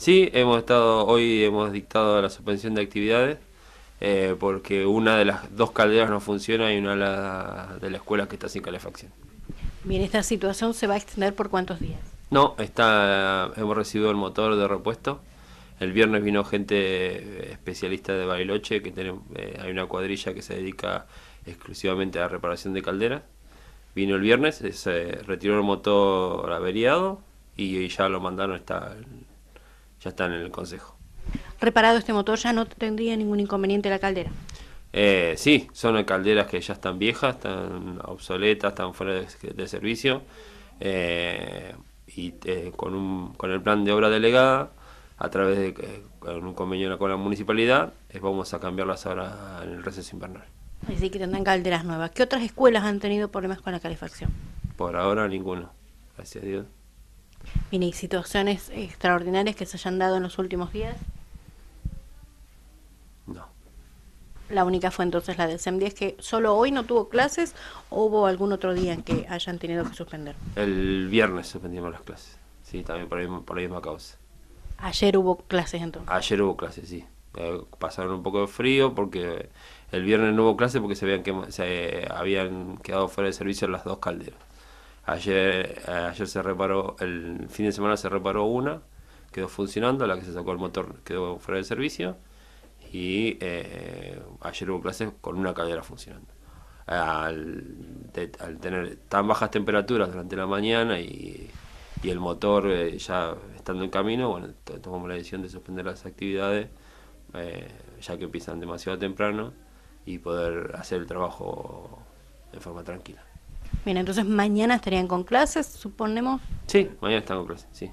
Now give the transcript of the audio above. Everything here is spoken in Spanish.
Sí, hemos estado, hoy hemos dictado la suspensión de actividades eh, porque una de las dos calderas no funciona y una de la, de escuela que está sin calefacción. Bien, ¿esta situación se va a extender por cuántos días? No, está, hemos recibido el motor de repuesto. El viernes vino gente eh, especialista de Bariloche, que eh, hay una cuadrilla que se dedica exclusivamente a la reparación de calderas. Vino el viernes, se retiró el motor averiado y, ya lo mandaron, está ya están en el Consejo. Reparado este motor, ya no tendría ningún inconveniente la caldera. Eh, sí, son calderas que ya están viejas, están obsoletas, están fuera de, servicio. Eh, y eh, con, el plan de obra delegada, a través de eh, un convenio con la municipalidad, vamos a cambiarlas ahora en el receso invernal. Así que tendrán calderas nuevas. ¿Qué otras escuelas han tenido problemas con la calefacción? Por ahora ninguno, gracias a Dios mini situaciones extraordinarias que se hayan dado en los últimos días? No. La única fue entonces la del SEM10, que solo hoy no tuvo clases o hubo algún otro día en que hayan tenido que suspender. El viernes suspendimos las clases, sí, también por, la misma causa. Ayer hubo clases entonces. Ayer hubo clases, sí. Eh, pasaron un poco de frío porque el viernes no hubo clases porque se se habían quedado fuera de servicio las dos calderas. Ayer, eh, ayer se reparó, el fin de semana se reparó una, quedó funcionando, la que se sacó el motor quedó fuera de servicio. Y eh, ayer hubo clases con una cadera funcionando. Al, tener tan bajas temperaturas durante la mañana y, el motor eh, ya estando en camino, bueno, tomamos la decisión de suspender las actividades, ya que empiezan demasiado temprano, y poder hacer el trabajo de forma tranquila. Bien, entonces mañana estarían con clases, suponemos. Sí, mañana están con clases, sí.